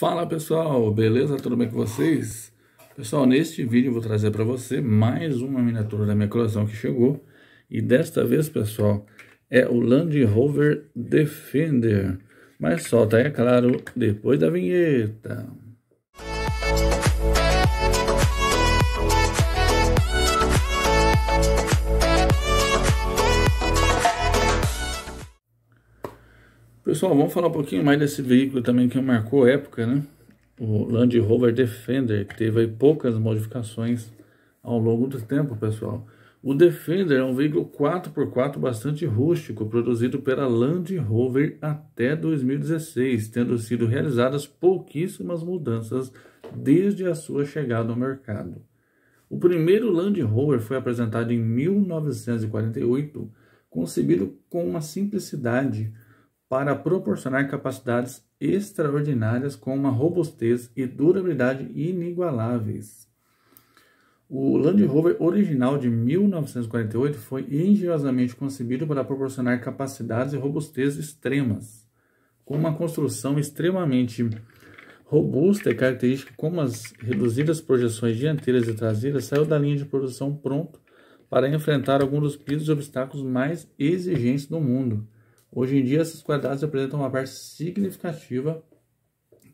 Fala pessoal, beleza? Tudo bem com vocês? Pessoal, neste vídeo vou trazer para você mais uma miniatura da minha coleção que chegou e desta vez, pessoal, é o Land Rover Defender. Mas solta aí, é claro, depois da vinheta. Pessoal, vamos falar um pouquinho mais desse veículo também que marcou época, né? O Land Rover Defender, que teve poucas modificações ao longo do tempo, pessoal. O Defender é um veículo 4x4 bastante rústico, produzido pela Land Rover até 2016, tendo sido realizadas pouquíssimas mudanças desde a sua chegada ao mercado. O primeiro Land Rover foi apresentado em 1948, concebido com uma simplicidade para proporcionar capacidades extraordinárias com uma robustez e durabilidade inigualáveis. O Land Rover original de 1948 foi engenhosamente concebido para proporcionar capacidades e robustez extremas, com uma construção extremamente robusta e característica como as reduzidas projeções dianteiras e traseiras saiu da linha de produção pronto para enfrentar alguns dos pisos e obstáculos mais exigentes do mundo Hoje em dia, essas qualidades representam uma parte significativa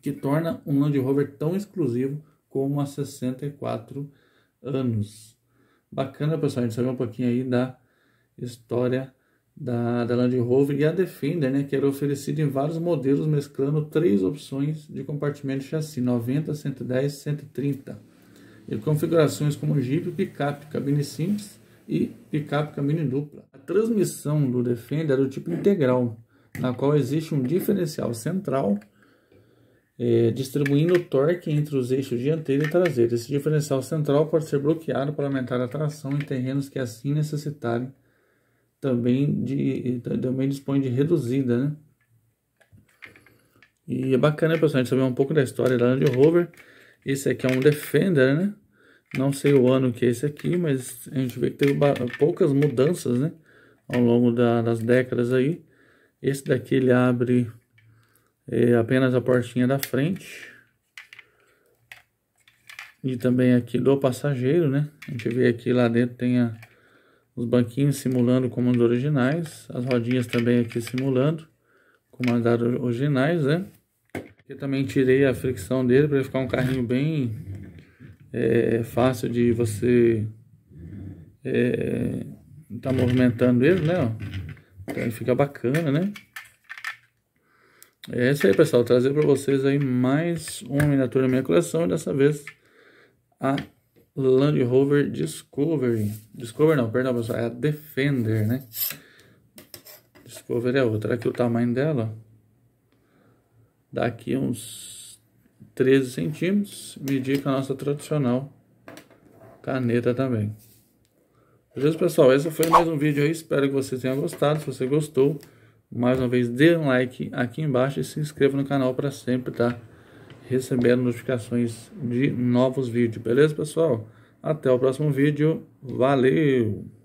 que torna um Land Rover tão exclusivo como há 64 anos. Bacana, pessoal, a gente saber um pouquinho aí da história da, da Land Rover e a Defender, né, que era oferecida em vários modelos, mesclando três opções de compartimento de chassi, 90, 110 130. E configurações como Jeep, picape, cabine simples, e picape caminho dupla. A transmissão do Defender era do tipo integral, na qual existe um diferencial central é, distribuindo torque entre os eixos dianteiro e traseiro. Esse diferencial central pode ser bloqueado para aumentar a tração em terrenos que assim necessitarem. Também, de, também dispõe de reduzida, né? E é bacana, pessoal, a gente saber um pouco da história da Land Rover. Esse aqui é um Defender, né? Não sei o ano que é esse aqui, mas a gente vê que teve poucas mudanças, né? Ao longo da, das décadas aí. Esse daqui ele abre é, apenas a portinha da frente. E também aqui do passageiro, né? A gente vê aqui lá dentro tem a, os banquinhos simulando comandos originais. As rodinhas também aqui simulando comandados originais, né? Eu também tirei a fricção dele para ficar um carrinho bem é, fácil de você estar é, tá movimentando ele, né? Ó. Então ele fica bacana, né? É isso aí, pessoal. Trazer para vocês aí mais uma miniatura da minha coleção. E dessa vez a Land Rover Discovery. Discovery não, perdão, pessoal. É a Defender, né? Discovery é outra. Aqui o tamanho dela. Daqui uns 13 centímetros, medir com a nossa tradicional caneta também. Beleza, pessoal? Esse foi mais um vídeo aí, espero que vocês tenham gostado. Se você gostou, mais uma vez, dê um like aqui embaixo e se inscreva no canal para sempre estar tá recebendo notificações de novos vídeos. Beleza, pessoal? Até o próximo vídeo. Valeu!